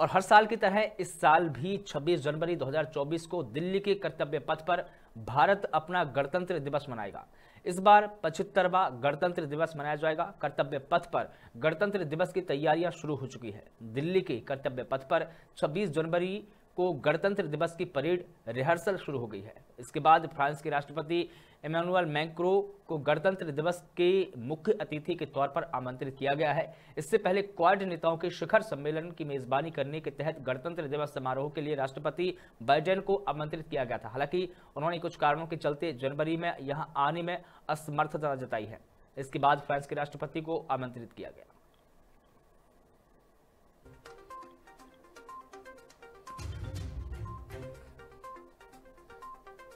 और हर साल की तरह इस साल भी 26 जनवरी 2024 को दिल्ली के कर्तव्य पथ पर भारत अपना गणतंत्र दिवस मनाएगा इस बार पचहत्तरवा गणतंत्र दिवस मनाया जाएगा कर्तव्य पथ पर गणतंत्र दिवस की तैयारियां शुरू हो चुकी है दिल्ली के कर्तव्य पथ पर 26 जनवरी को गणतंत्र दिवस की परेड रिहर्सल शुरू हो गई है इसके बाद फ्रांस के राष्ट्रपति इमानुअल मैंक्रो को गणतंत्र दिवस के मुख्य अतिथि के तौर पर आमंत्रित किया गया है इससे पहले क्वाड नेताओं के शिखर सम्मेलन की मेजबानी करने के तहत गणतंत्र दिवस समारोह के लिए राष्ट्रपति बाइडेन को आमंत्रित किया गया था हालांकि उन्होंने कुछ कारणों के चलते जनवरी में यहाँ आने में असमर्थता जताई है इसके बाद फ्रांस के राष्ट्रपति को आमंत्रित किया गया